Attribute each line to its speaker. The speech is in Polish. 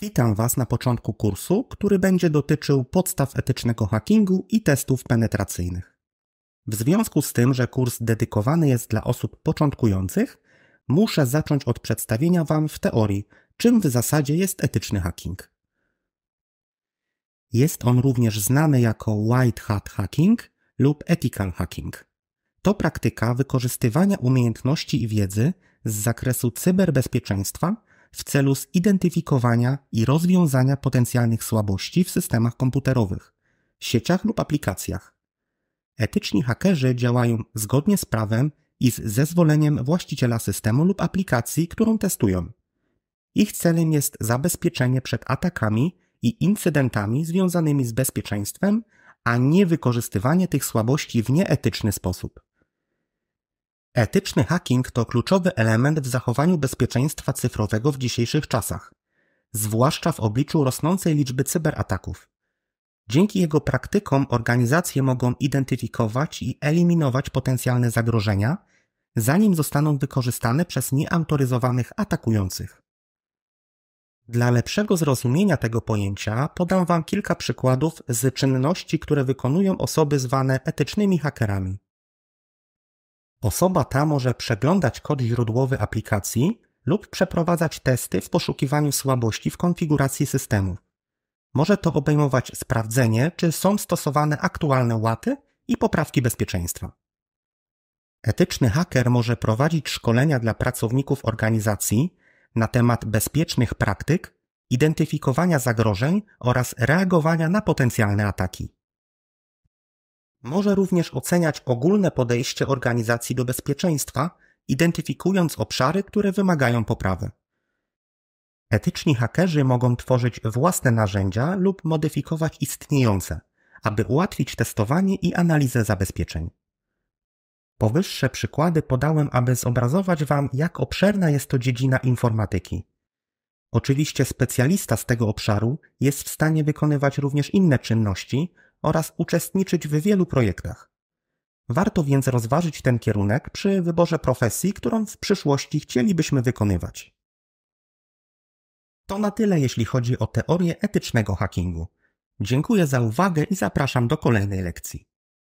Speaker 1: Witam Was na początku kursu, który będzie dotyczył podstaw etycznego hackingu i testów penetracyjnych. W związku z tym, że kurs dedykowany jest dla osób początkujących, muszę zacząć od przedstawienia Wam w teorii, czym w zasadzie jest etyczny hacking. Jest on również znany jako white hat hacking lub ethical hacking. To praktyka wykorzystywania umiejętności i wiedzy z zakresu cyberbezpieczeństwa w celu zidentyfikowania i rozwiązania potencjalnych słabości w systemach komputerowych, sieciach lub aplikacjach. Etyczni hakerzy działają zgodnie z prawem i z zezwoleniem właściciela systemu lub aplikacji, którą testują. Ich celem jest zabezpieczenie przed atakami i incydentami związanymi z bezpieczeństwem, a nie wykorzystywanie tych słabości w nieetyczny sposób. Etyczny hacking to kluczowy element w zachowaniu bezpieczeństwa cyfrowego w dzisiejszych czasach, zwłaszcza w obliczu rosnącej liczby cyberataków. Dzięki jego praktykom organizacje mogą identyfikować i eliminować potencjalne zagrożenia, zanim zostaną wykorzystane przez nieautoryzowanych atakujących. Dla lepszego zrozumienia tego pojęcia podam Wam kilka przykładów z czynności, które wykonują osoby zwane etycznymi hakerami. Osoba ta może przeglądać kod źródłowy aplikacji lub przeprowadzać testy w poszukiwaniu słabości w konfiguracji systemu. Może to obejmować sprawdzenie, czy są stosowane aktualne łaty i poprawki bezpieczeństwa. Etyczny haker może prowadzić szkolenia dla pracowników organizacji na temat bezpiecznych praktyk, identyfikowania zagrożeń oraz reagowania na potencjalne ataki. Może również oceniać ogólne podejście organizacji do bezpieczeństwa, identyfikując obszary, które wymagają poprawy. Etyczni hakerzy mogą tworzyć własne narzędzia lub modyfikować istniejące, aby ułatwić testowanie i analizę zabezpieczeń. Powyższe przykłady podałem, aby zobrazować Wam, jak obszerna jest to dziedzina informatyki. Oczywiście specjalista z tego obszaru jest w stanie wykonywać również inne czynności, oraz uczestniczyć w wielu projektach. Warto więc rozważyć ten kierunek przy wyborze profesji, którą w przyszłości chcielibyśmy wykonywać. To na tyle, jeśli chodzi o teorię etycznego hackingu. Dziękuję za uwagę i zapraszam do kolejnej lekcji.